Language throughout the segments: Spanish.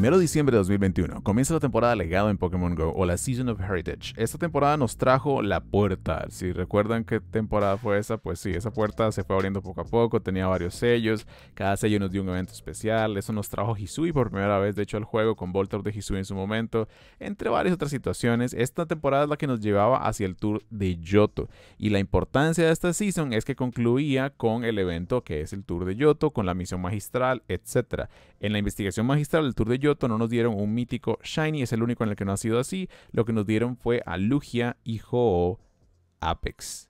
1 de diciembre de 2021 comienza la temporada legado en Pokémon Go o la Season of Heritage. Esta temporada nos trajo la puerta. Si recuerdan qué temporada fue esa, pues sí, esa puerta se fue abriendo poco a poco, tenía varios sellos, cada sello nos dio un evento especial, eso nos trajo Hisui por primera vez, de hecho, al juego con Voltor de Hisui en su momento, entre varias otras situaciones. Esta temporada es la que nos llevaba hacia el tour de Yoto y la importancia de esta season es que concluía con el evento que es el tour de Yoto, con la misión magistral, etc. En la investigación magistral del Tour de Yoto no nos dieron un mítico Shiny, es el único en el que no ha sido así. Lo que nos dieron fue a Lugia y Ho Apex.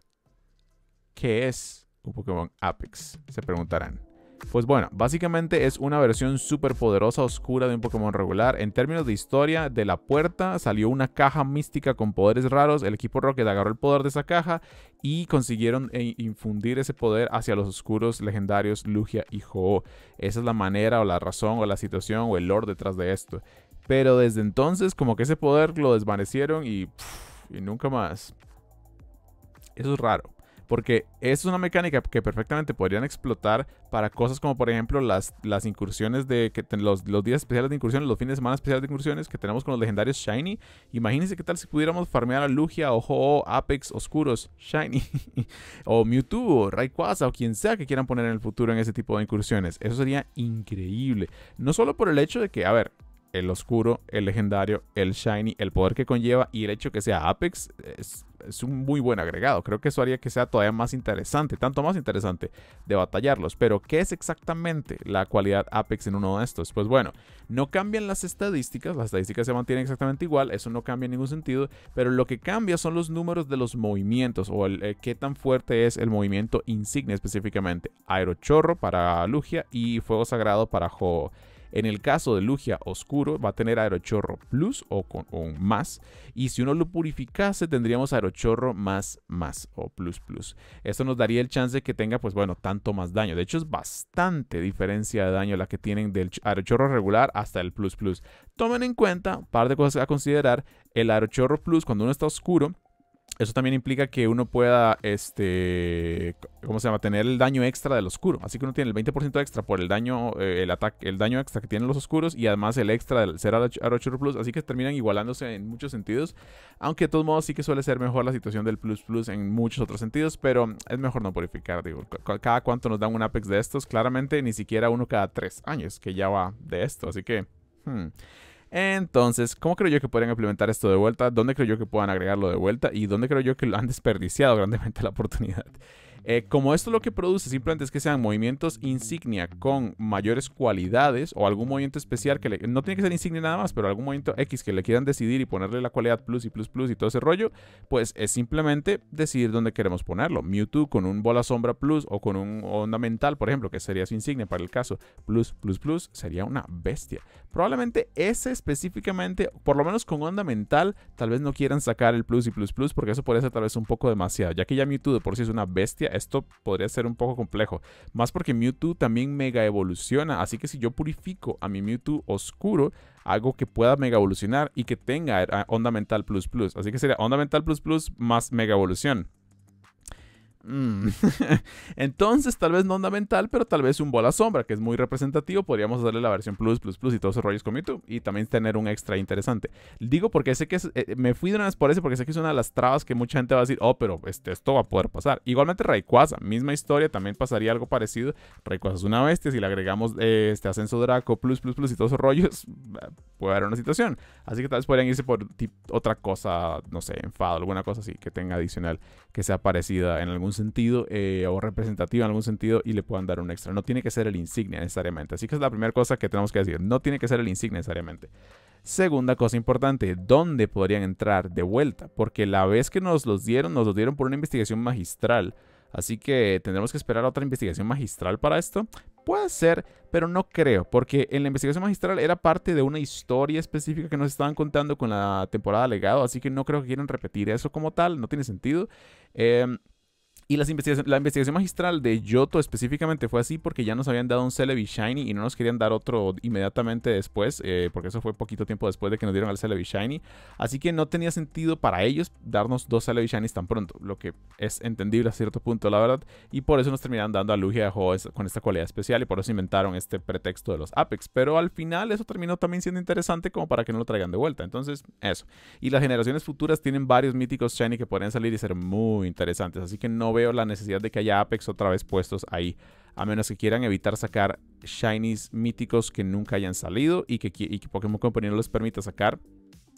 ¿Qué es un Pokémon Apex? Se preguntarán. Pues bueno, básicamente es una versión super poderosa oscura de un Pokémon regular. En términos de historia, de la puerta salió una caja mística con poderes raros. El equipo Rocket agarró el poder de esa caja y consiguieron eh, infundir ese poder hacia los oscuros legendarios Lugia y Ho. -Oh. Esa es la manera o la razón o la situación o el lore detrás de esto. Pero desde entonces como que ese poder lo desvanecieron y, y nunca más. Eso es raro. Porque es una mecánica que perfectamente podrían explotar para cosas como, por ejemplo, las, las incursiones de. Que los, días especiales de incursiones, los fines de semana especiales de incursiones que tenemos con los legendarios Shiny. Imagínense qué tal si pudiéramos farmear a Lugia, Ojo, Apex, Oscuros, Shiny, o Mewtwo, o Rayquaza, o quien sea que quieran poner en el futuro en ese tipo de incursiones. Eso sería increíble. No solo por el hecho de que, a ver, el oscuro, el legendario, el shiny, el poder que conlleva y el hecho que sea Apex es, un muy buen agregado. Creo que eso haría que sea todavía más interesante, tanto más interesante de batallarlos. Pero, ¿qué es exactamente la cualidad Apex en uno de estos? Pues bueno, no cambian las estadísticas, las estadísticas se mantienen exactamente igual, eso no cambia en ningún sentido, pero lo que cambia son los números de los movimientos o el, eh, qué tan fuerte es el movimiento insignia específicamente. Aerochorro para Lugia y Fuego Sagrado para Ho en el caso de Lugia Oscuro va a tener Aerochorro Plus o, con, un más. Y si uno lo purificase tendríamos Aerochorro más más o plus plus. Esto nos daría el chance de que tenga pues bueno tanto más daño. De hecho es bastante diferencia de daño la que tienen del Aerochorro regular hasta el plus plus. Tomen en cuenta un par de cosas a considerar. El Aerochorro Plus cuando uno está oscuro eso también implica que uno pueda, este, ¿cómo se llama? Tener el daño extra del oscuro. Así que uno tiene el 20% extra por el daño, eh, el ataque, el daño extra que tienen los oscuros y además el extra del ser Plus. Así que terminan igualándose en muchos sentidos. Aunque de todos modos sí que suele ser mejor la situación del Plus Plus en muchos otros sentidos, pero es mejor no purificar. Digo, cada cuánto nos dan un Apex de estos, claramente ni siquiera uno cada tres años que ya va de esto. Así que, hmm. Entonces, ¿cómo creo yo que podrían implementar esto de vuelta? ¿Dónde creo yo que puedan agregarlo de vuelta? ¿Y dónde creo yo que lo han desperdiciado grandemente la oportunidad? Eh, como esto lo que produce simplemente es que sean movimientos insignia con mayores cualidades o algún movimiento especial que le, no tiene que ser insignia nada más, pero algún movimiento X que le quieran decidir y ponerle la cualidad plus y plus plus y todo ese rollo, pues es simplemente decidir dónde queremos ponerlo. Mewtwo con un bola sombra plus o con un onda mental, por ejemplo, que sería su insignia para el caso, plus plus plus, sería una bestia. Probablemente ese específicamente, por lo menos con onda mental, tal vez no quieran sacar el plus y plus plus porque eso podría ser tal vez un poco demasiado, ya que ya Mewtwo de por sí es una bestia esto podría ser un poco complejo. Más porque Mewtwo también mega evoluciona, así que si yo purifico a mi Mewtwo oscuro, hago que pueda mega evolucionar y que tenga eh, onda mental plus plus. Así que sería onda mental plus plus más mega evolución. Mm. Entonces, tal vez no mental pero tal vez un bola sombra, que es muy representativo. Podríamos hacerle la versión plus, plus, plus y todos esos rollos con YouTube. Y también tener un extra interesante. Digo porque sé que eh, me fui de una vez por ese, porque sé que es una de las trabas que mucha gente va a decir, oh, pero este, esto va a poder pasar. Igualmente, Rayquaza, misma historia, también pasaría algo parecido. Rayquaza es una bestia. Si le agregamos eh, este ascenso Draco, plus, plus, plus y todos esos rollos, puede haber una situación. Así que tal vez podrían irse por otra cosa, no sé, enfado, alguna cosa así que tenga adicional que sea parecida en algún sentido eh, o representativo en algún sentido y le puedan dar un extra. No tiene que ser el insignia necesariamente. Así que es la primera cosa que tenemos que decir. No tiene que ser el insignia necesariamente. Segunda cosa importante, ¿dónde podrían entrar de vuelta? Porque la vez que nos los dieron, nos los dieron por una investigación magistral. Así que tendremos que esperar otra investigación magistral para esto. Puede ser, pero no creo, porque en la investigación magistral era parte de una historia específica que nos estaban contando con la temporada legado, así que no creo que quieran repetir eso como tal, no tiene sentido. Em, y la investigación magistral de Yoto específicamente fue así porque ya nos habían dado un Celebi Shiny y no nos querían dar otro inmediatamente después, eh, porque eso fue poquito tiempo después de que nos dieron al Celebi Shiny. Así que no tenía sentido para ellos darnos dos Celebi Shinies tan pronto, lo que es entendible a cierto punto, la verdad. Y por eso nos terminaron dando a Lugia de con esta cualidad especial y por eso inventaron este pretexto de los Apex. Pero al final eso terminó también siendo interesante como para que no lo traigan de vuelta. Entonces, eso. Y las generaciones futuras tienen varios míticos Shiny que podrían salir y ser muy interesantes. Así que no veo veo la necesidad de que haya Apex otra vez puestos ahí. A menos que quieran evitar sacar shinies míticos que nunca hayan salido y que, Pokémon Company no les permita sacar.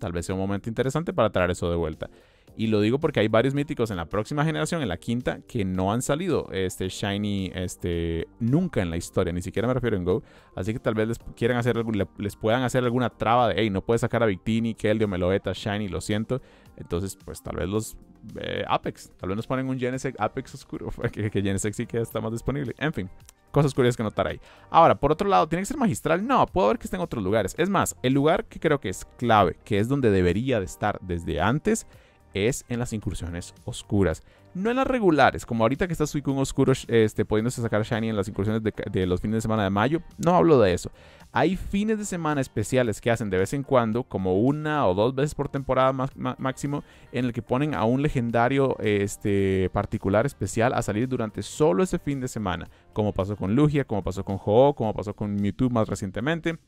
Tal vez sea un momento interesante para traer eso de vuelta. Y lo digo porque hay varios míticos en la próxima generación, en la quinta, que no han salido este shiny este, nunca en la historia, ni siquiera me refiero en Go. Así que tal vez les, quieran hacer, les puedan hacer alguna traba de, hey, no puedes sacar a Victini, Keldeo, Meloeta, shiny, lo siento. Entonces, pues tal vez los eh, Apex. Tal vez nos ponen un Genesec Apex oscuro, que, que sí que está más disponible. En fin, cosas curiosas que notar ahí. Ahora, por otro lado, ¿tiene que ser magistral? No, puedo ver que está en otros lugares. Es más, el lugar que creo que es clave, que es donde debería de estar desde antes, es en las incursiones oscuras. No en las regulares, como ahorita que está con Oscuro este, pudiéndose sacar Shiny en las incursiones de, los fines de semana de mayo. No hablo de eso. Hay fines de semana especiales que hacen de vez en cuando, como una o dos veces por temporada máximo, en el que ponen a un legendario este, particular especial a salir durante solo ese fin de semana. Como pasó con Lugia, como pasó con Ho, como pasó con Mewtwo más recientemente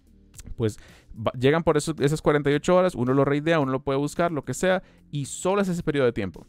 pues llegan por esas 48 horas, uno lo reidea, uno lo puede buscar, lo que sea, y solo es ese periodo de tiempo.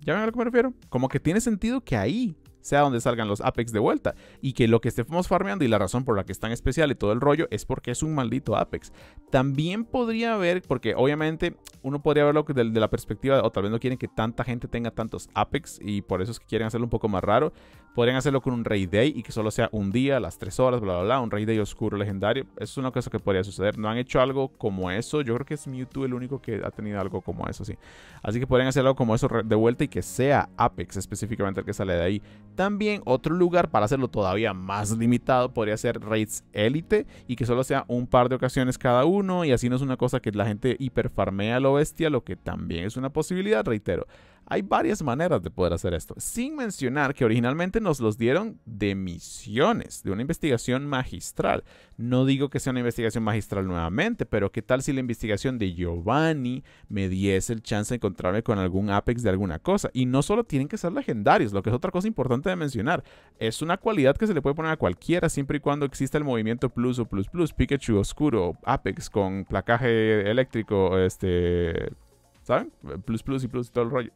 ¿Ya ven a lo que me refiero? Como que tiene sentido que ahí sea donde salgan los Apex de vuelta. Y que lo que estemos farmeando y la razón por la que es tan especial y todo el rollo es porque es un maldito Apex. También podría haber, porque obviamente uno podría verlo de la perspectiva, o tal vez no quieren que tanta gente tenga tantos Apex y por eso es que quieren hacerlo un poco más raro. Podrían hacerlo con un rey Day y que solo sea un día, las tres horas, bla, bla, bla, un rey Day oscuro legendario. Eso es una cosa que podría suceder. No han hecho algo como eso. Yo creo que es Mewtwo el único que ha tenido algo como eso, sí. Así que podrían hacer algo como eso de vuelta y que sea Apex específicamente el que sale de ahí también otro lugar para hacerlo todavía más limitado podría ser raids Elite y que solo sea un par de ocasiones cada uno y así no es una cosa que la gente hiperfarmea lo bestia, lo que también es una posibilidad, reitero. Hay varias maneras de poder hacer esto, sin mencionar que originalmente nos los dieron de misiones, de una investigación magistral. No digo que sea una investigación magistral nuevamente, pero ¿qué tal si la investigación de Giovanni me diese el chance de encontrarme con algún apex de alguna cosa? Y no solo tienen que ser legendarios, lo que es otra cosa importante de mencionar. Es una cualidad que se le puede poner a cualquiera siempre y cuando exista el movimiento plus o plus plus, Pikachu oscuro, apex con placaje eléctrico, este... ¿Saben? Plus plus y plus y todo el rollo.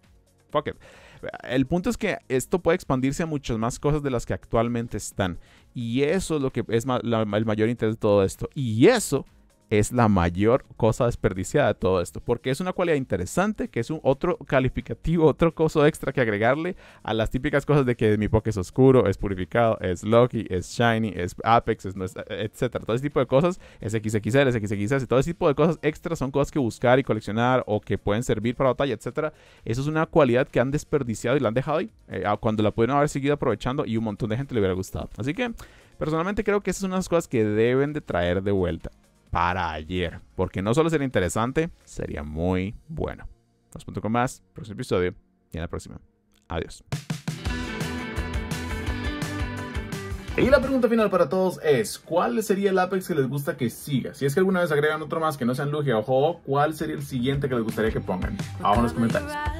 El punto es que esto puede expandirse a muchas más cosas de las que actualmente están. Y eso es lo que es el mayor interés de todo esto. Y eso es la mayor cosa desperdiciada de todo esto, porque es una cualidad interesante, que es un otro calificativo, otro coso extra que agregarle a las típicas cosas de que mi Poké es oscuro, es purificado, es Lucky, es Shiny, es Apex, es, e, etcétera, todo ese tipo de cosas, es XXL, es todo ese tipo de cosas extras son cosas que buscar y coleccionar o que pueden servir para batalla, etcétera. Eso es una cualidad que han desperdiciado y la han dejado ahí, eh, cuando la pudieron haber seguido aprovechando y un montón de gente le hubiera gustado. Así que, personalmente creo que esas son unas cosas que deben de traer de vuelta para ayer. Porque no solo sería interesante, sería muy bueno. Nos vemos con más, próximo episodio y en la próxima. Adiós. Y la pregunta final para todos es, ¿cuál sería el Apex que les gusta que siga? Si es que alguna vez agregan otro más que no sea luje o o ¿cuál sería el siguiente que les gustaría que pongan? Vamos en los comentarios.